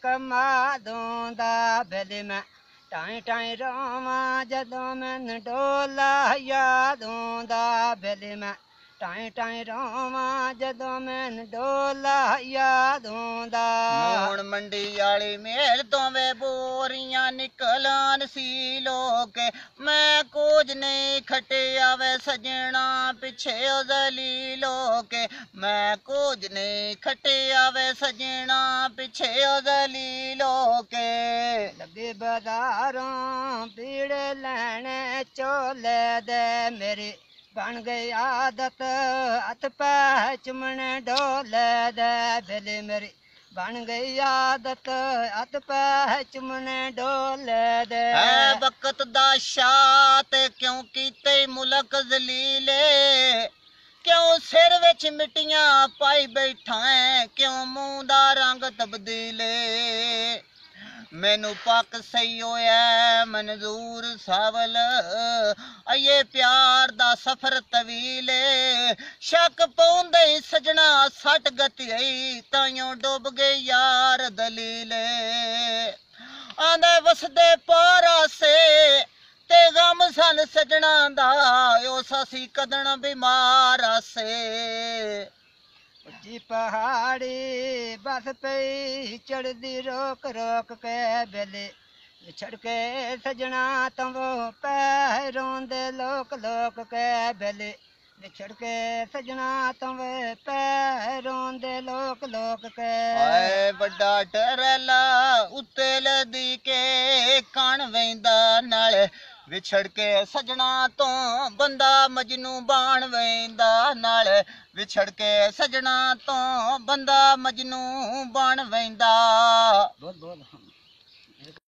ਕਮਾ ਦਾ ਬਿਲ ਮੈਂ ਟਾਈ ਟਾਈ ਰੋਵਾਂ ਜਦੋਂ ਮੈਂ ਡੋਲਾ ਯਾਦੋਂ ਦਾ ਬਿਲ ਮੈਂ ਟਾਏ ਟਾਏ ਰੋਵਾਂ ਜਦੋਂ ਮੈਨ ਡੋਲਾ ਯਾਦ ਹੁੰਦਾ ਹੁਣ ਮੰਡੀ ਵਾਲੀ ਮੇਲ ਤੋਂ ਵੇ ਬੋਰੀਆਂ ਨਿਕਲਾਂ ਸੀ ਲੋਕ ਮੈਂ ਕੁਝ ਨਹੀਂ ਖਟਿਆ ਵੇ ਸਜਣਾ ਪਿੱਛੇ ਉਹ ਜ਼ਲੀ ਲੋਕੇ ਮੈਂ ਕੁਝ ਨਹੀਂ ਖਟਿਆ ਵੇ ਸਜਣਾ ਪਿੱਛੇ ਉਹ ਜ਼ਲੀ ਲੋਕੇ ਲੱਗੇ ਬਾਜ਼ਾਰਾਂ ਪੀੜ ਲੈਣੇ ਚੋਲੇ ਦੇ ਮੇਰੇ ਬਣ ਗਈ ਆਦਤ ਅਤ ਪੈ ਚਮਣ ਡੋਲੇ ਦੇ ਬਿਲ ਮੇਰੀ ਬਣ ਗਈ ਆਦਤ ਅਤ ਪੈ ਚਮਣ ਡੋਲੇ ਦੇ ਐ ਵਕਤ ਦਾ ਸ਼ਾਤ ਕਿਉ ਕੀਤੇ ਮੁਲਕ ਜ਼ਲੀਲੇ ਕਿਉ ਸਿਰ ਵਿੱਚ ਮਿੱਟੀਆਂ ਪਾਈ ਬੈਠਾ ਐ ਕਿਉਂ ਮੂੰਹ ਦਾ ਰੰਗ ਤਬਦੀਲੇ ਮੈਨੂੰ ਪੱਕ ਸਹੀ ਹੋਇਆ ਮਨਜ਼ੂਰ ਸਾਵਲ ਅਏ ਪਿਆਰ ਦਾ ਸਫ਼ਰ ਤਵੀਲ ਸ਼ੱਕ ਪਉਂਦੇ ਸਜਣਾ ਸੱਟ ਗਤੀ ਤਾਈਓ ਡੁੱਬ ਗਏ ਯਾਰ ਦਲੀਲ ਆਂਦੇ ਵਸਦੇ ਪਾਰਾ ਸੇ ਤੇ ਗਮ ਸਨ ਸਜਣਾ ਦਾ ਉਸ ਅਸੀਂ ਕਦਣ ਬਿਮਾਰ ਸੇ ਉੱਚੀ ਪਹਾੜੀ ਬਸ ਪਈ ਚੜਦੀ ਰੋਕ ਰੋਕ ਕੇ ਬੇਲੇ ਕੇ ਸਜਣਾ ਤੰਵੋ ਪੈ ਰੋਂਦੇ ਲੋਕ ਲੋਕ ਕੇ ਬੇਲੇ ਵਿਛੜ ਕੇ ਸਜਣਾ ਤੰਵੇ ਪੈ ਰੋਂਦੇ ਲੋਕ ਲੋਕ ਕੇ ਆਏ ਵੱਡਾ ਟਰਲਾ ਉੱਤੇ ਲਦੀ ਕੇ ਕਣ ਵੈਂਦਾ ਨਾਲ ਵਿਛੜ ਕੇ ਸਜਣਾ ਤੋਂ ਬੰਦਾ ਮਜਨੂ ਬਾਣ ਵੈਂਦਾ ਨਾਲ ਵਿਛੜ ਕੇ ਸਜਣਾ ਤੋਂ ਬੰਦਾ ਮਜਨੂ ਬਾਣ ਵੈਂਦਾ ਬੋਲ ਬੋਲ